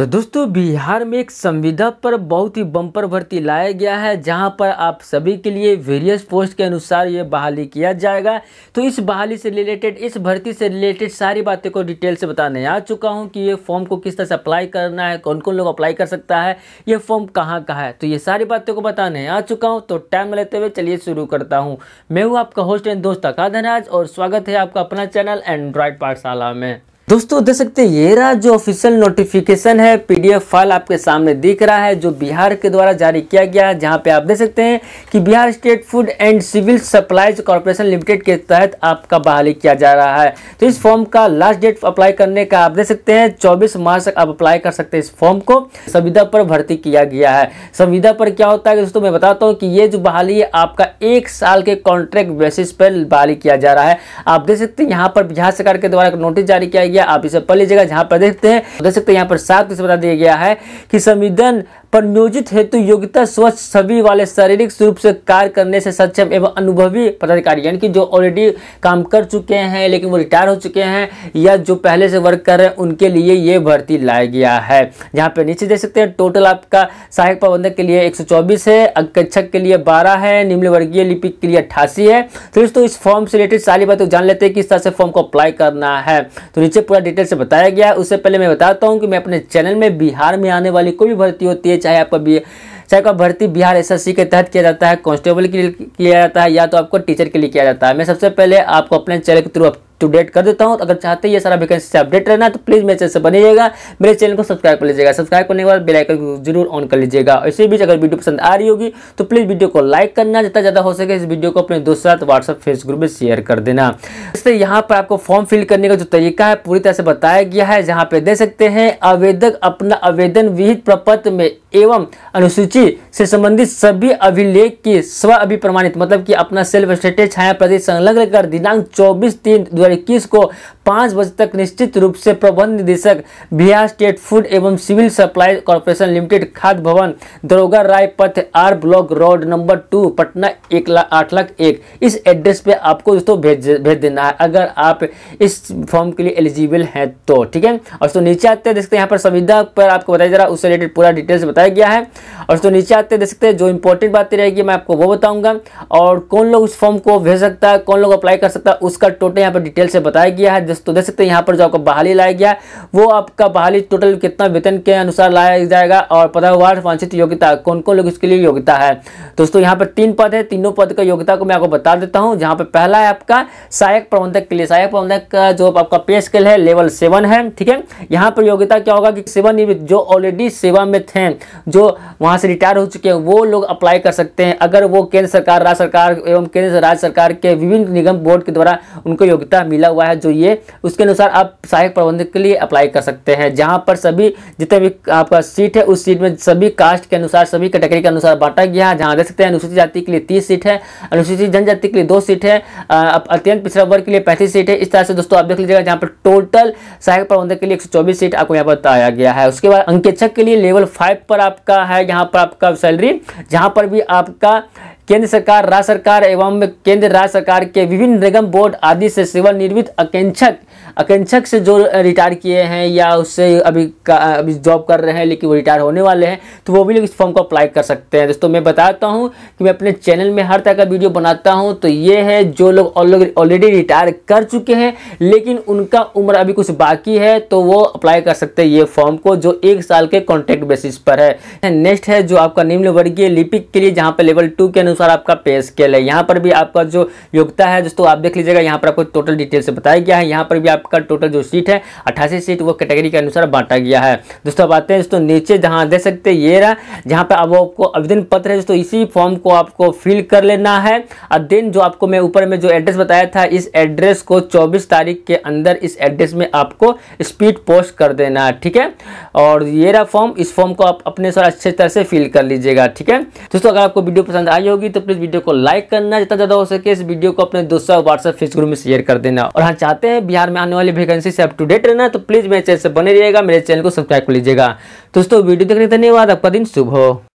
तो दोस्तों बिहार में एक संविदा पर बहुत ही बम्पर भर्ती लाया गया है जहां पर आप सभी के लिए वेरियस पोस्ट के अनुसार ये बहाली किया जाएगा तो इस बहाली से रिलेटेड इस भर्ती से रिलेटेड सारी बातें को डिटेल से बताने आ चुका हूं कि ये फॉर्म को किस तरह से अप्लाई करना है कौन कौन लोग अप्लाई कर सकता है ये फॉर्म कहाँ का है तो ये सारी बातें को बताने आ चुका हूँ तो टाइम लेते हुए चलिए शुरू करता हूँ मैं हूँ आपका होस्ट एंड दोस्त अकाधनराज और स्वागत है आपका अपना चैनल एंड्रॉयड पाठशाला में दोस्तों देख सकते हैं ये रहा जो ऑफिशियल नोटिफिकेशन है पीडीएफ फाइल आपके सामने दिख रहा है जो बिहार के द्वारा जारी किया गया है जहां पे आप देख सकते हैं कि Bihar state food and civil supplies corporation limited के तहत आपका बहाली किया जा रहा है तो इस फॉर्म का लास्ट डेट अप्लाई करने का आप देख सकते हैं चौबीस मार्च तक आप अप्लाई कर सकते हैं इस फॉर्म को संविधा पर भर्ती किया गया है संविदा पर क्या होता है दोस्तों मैं बताता हूँ कि ये जो बहाली है आपका एक साल के कॉन्ट्रैक्ट बेसिस पर बहाली किया जा रहा है आप देख सकते हैं यहाँ पर बिहार सरकार के द्वारा नोटिस जारी किया गया गया आप इसे पढ़ लीजिएगा जहां पर देखते हैं तो देख सकते हैं यहाँ पर साफ किस बता दिया गया है कि संविधान पर नियोजित हेतु योग्यता स्वच्छ सभी वाले शारीरिक स्वरूप से कार्य करने से सक्षम एवं अनुभवी पदाधिकारी यानी कि जो ऑलरेडी काम कर चुके हैं लेकिन वो रिटायर हो चुके हैं या जो पहले से वर्क कर रहे हैं उनके लिए ये भर्ती लाया गया है यहाँ पे नीचे देख सकते हैं टोटल आपका सहायक प्रबंधक के लिए एक है अक्षक के लिए बारह है निम्न वर्गीय लिपिक के लिए अट्ठासी है तो दोस्तों इस फॉर्म से रिलेटेड सारी बातें जान लेते हैं किस तरह से फॉर्म को अप्लाई करना है तो नीचे पूरा डिटेल से बताया गया उससे पहले मैं बताता हूँ कि मैं अपने चैनल में बिहार में आने वाली कोई भी भर्ती होती है चाहे आपका बी चाहे आपका भर्ती बिहार एसएससी के तहत किया जाता है कॉन्स्टेबल के लिए किया जाता है या तो आपको टीचर के लिए किया जाता है मैं सबसे पहले आपको अपने चैनल के थ्रू अपडेट कर देता हूँ तो अगर चाहते हैं ये सारा वैकेंसी से अपडेट रहना तो प्लीज़ मेरे चैनल से बनिएगा मेरे चैनल को सब्सक्राइब कर लीजिएगा सब्सक्राइब करने के बाद बेलाइकन को जरूर ऑन कर लीजिएगा इसी बीच अगर वीडियो पसंद आ रही होगी तो प्लीज़ वीडियो को लाइक करना जितना ज़्यादा हो सके इस वीडियो को अपने दोस्तों साथ व्हाट्सअप फेसबुक ग्रुप में शेयर कर देना इससे यहाँ पर आपको फॉर्म फिल करने का जो तरीका है पूरी तरह से बताया गया है जहाँ पर दे सकते हैं आवेदक अपना आवेदन विहित प्रपत्र में एवं अनुसूची से संबंधित सभी अभिलेख की स्व अभिप्रमाणित मतलब कि अपना सेल्फ स्टेटेड छाया प्रदेश संलग्न कर दिनांक 24 तीन दो को पाँच बजे तक निश्चित रूप से प्रबंध निदेशक बिहार स्टेट फूड एवं सिविल सप्लाई कॉरपोरेशन लिमिटेड खाद्य भवन Daroga Rai Path R block road number two Patna एक लाख आठ लाख एक इस एड्रेस पे आपको दोस्तों भेज भेज देना है अगर आप इस फॉर्म के लिए एलिजिबल हैं तो ठीक है और दोस्तों नीचे आते हैं देखते हैं यहाँ पर संविधा पर आपको बताया जा रहा है उससे रिलेटेड पूरा डिटेल्स बताया गया है और दोस्तों नीचे आते देख सकते हैं जो इंपॉर्टेंट बातें रहेगी मैं आपको वो बताऊंगा और कौन लोग उस फॉर्म को भेज सकता है कौन लोग अप्लाई कर सकता है उसका टोटल यहाँ पर डिटेल से बताया गया है दोस्तों देख सकते हैं यहाँ पर जो आपका बहाली लाया गया वो आपका बहाली टोटल कितना वेतन के अनुसार लाया जाएगा और पदावार वांछित योग्यता कौन कौन लोग इसके लिए योग्यता है दोस्तों यहाँ पर तीन पद है तीनों पद का योग्यता को मैं आपको बता देता हूँ जहाँ पर पहला है आपका सहायक प्रबंधक के लिए सहायक प्रबंधक का जो आपका पे स्केल है लेवल सेवन है ठीक है यहाँ पर योग्यता क्या होगा कि सेवन जो ऑलरेडी सेवा में थे जो वहाँ से रिटायर हो चुके हैं वो लोग अप्लाई कर सकते हैं अगर वो केंद्र सरकार राज्य सरकार एवं केंद्र राज्य सरकार के विभिन्न निगम बोर्ड के द्वारा उनको योग्यता मिला हुआ है जो ये उसके अनुसार आप सहायक प्रबंधक के लिए अप्लाई कर सकते हैं जहाँ पर सभी जितने भी आपका सीट है उस सीट में सभी कास्ट के अनुसार सभी कैटेगरी के अनुसार बांटा गया है जहाँ देख सकते हैं अनुसूचित जाति के लिए तीस सीट है अनुसूचित जनजाति के लिए दो सीट है अत्यंत पिछड़ा वर्ग के लिए पैंतीस सीट है इस तरह से दोस्तों आप देख लीजिएगा जहाँ पर टोटल सहायक प्रबंधक के लिए एक सीट आपको यहाँ पर बताया गया है उसके बाद अंकेक्षक के लिए लेवल फाइव पर आपका है यहाँ पर आपका सैलरी जहाँ पर भी आपका केंद्र सरकार राज्य सरकार एवं केंद्र राज्य सरकार के विभिन्न निगम बोर्ड आदि से सेवानिवृत्त अकेक्षक आकांक्षक से जो रिटायर किए हैं या उससे अभी अभी जॉब कर रहे हैं लेकिन वो रिटायर होने वाले हैं तो वो भी लोग इस फॉर्म को अप्लाई कर सकते हैं दोस्तों मैं बताता हूँ कि मैं अपने चैनल में हर तरह का वीडियो बनाता हूँ तो ये है जो लोग ऑलरेडी रिटायर कर चुके हैं लेकिन उनका उम्र अभी कुछ बाकी है तो वो अप्लाई कर सकते हैं ये फॉर्म को जो एक साल के कॉन्ट्रैक्ट बेसिस पर है नेक्स्ट है जो आपका निम्न वर्गीय लिपिक के लिए जहाँ पर लेवल टू के अनुसार आपका पे स्केल है यहाँ पर भी आपका जो योग्यता है दोस्तों आप देख लीजिएगा यहाँ पर आपको टोटल डिटेल से बताया गया है यहाँ पर भी आप आपका मतलब टोटल जो सीट है अट्ठासी सीट वो कैटेगरी के अनुसार बांटा गया है दोस्तों अब आते हैं दोस्तों नीचे जहाँ दे सकते ये रहा जहाँ पर अब आपको आवेदन पत्र है दोस्तों इसी फॉर्म को आपको फिल कर लेना है और देन जो आपको मैं ऊपर में जो एड्रेस बताया था इस एड्रेस को चौबीस तारीख के अंदर इस एड्रेस में आपको स्पीड पोस्ट कर देना है ठीक है और ये रहा फॉर्म इस फॉर्म को आप अपने सर अच्छे तरह से फिल कर लीजिएगा ठीक है दोस्तों अगर आपको वीडियो पसंद आई होगी तो प्लीज़ वीडियो को लाइक करना जितना ज़्यादा हो सके इस वीडियो को अपने दोस्तों व्हाट्सएप फेसबुक में शेयर कर देना और हाँ चाहते हैं बिहार में आने आने वाली वैकेंसी से अप टू डेट रहना तो प्लीज़ मेरे चैनल से बने रहिएगा मेरे चैनल को सब्सक्राइब कर लीजिएगा दोस्तों वीडियो देखने धन्यवाद आपका दिन शुभ हो